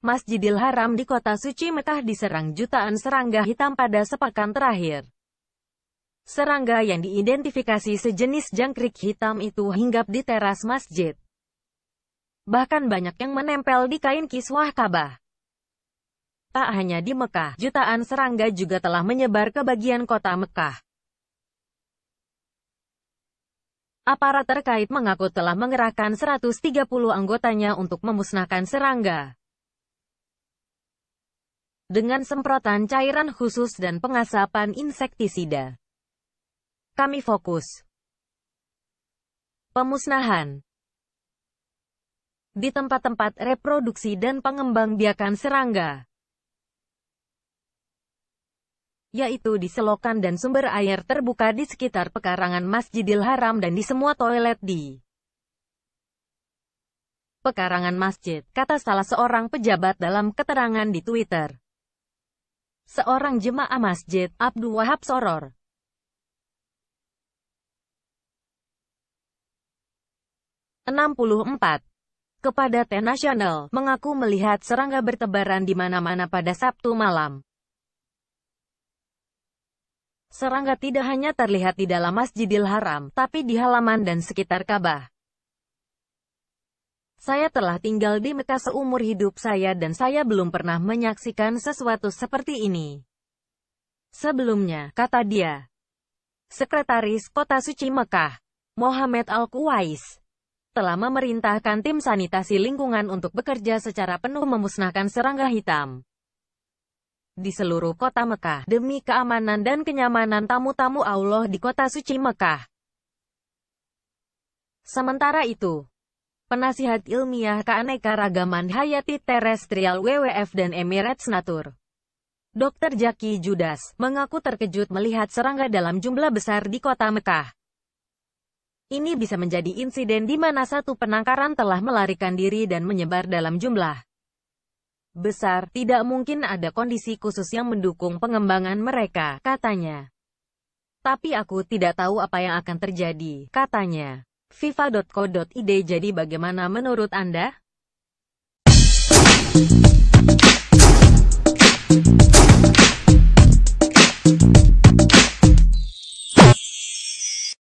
Masjidil Haram di kota suci Mekah diserang jutaan serangga hitam pada sepekan terakhir. Serangga yang diidentifikasi sejenis jangkrik hitam itu hinggap di teras masjid. Bahkan banyak yang menempel di kain kiswah Ka'bah. Tak hanya di Mekah, jutaan serangga juga telah menyebar ke bagian kota Mekah. aparat terkait mengaku telah mengerahkan 130 anggotanya untuk memusnahkan serangga. Dengan semprotan cairan khusus dan pengasapan insektisida. Kami fokus. Pemusnahan di tempat-tempat reproduksi dan pengembang biakan serangga yaitu di selokan dan sumber air terbuka di sekitar pekarangan Masjidil Haram dan di semua toilet di pekarangan masjid, kata salah seorang pejabat dalam keterangan di Twitter. Seorang jemaah masjid, Abdul Wahab Soror, empat, Kepada t National, mengaku melihat serangga bertebaran di mana-mana pada Sabtu malam. Serangga tidak hanya terlihat di dalam Masjidil Haram, tapi di halaman dan sekitar Ka'bah. Saya telah tinggal di Mekah seumur hidup saya dan saya belum pernah menyaksikan sesuatu seperti ini. Sebelumnya, kata dia, Sekretaris Kota Suci Mekah, Mohamed Al-Kuwais, telah memerintahkan tim sanitasi lingkungan untuk bekerja secara penuh memusnahkan serangga hitam di seluruh kota Mekah demi keamanan dan kenyamanan tamu-tamu Allah di kota suci Mekah. Sementara itu, penasihat ilmiah keanekaragaman hayati terestrial WWF dan Emirates Natur, Dr. Jaki Judas, mengaku terkejut melihat serangga dalam jumlah besar di kota Mekah. Ini bisa menjadi insiden di mana satu penangkaran telah melarikan diri dan menyebar dalam jumlah besar, tidak mungkin ada kondisi khusus yang mendukung pengembangan mereka, katanya. Tapi aku tidak tahu apa yang akan terjadi, katanya. FIFA.co.id Jadi bagaimana menurut Anda?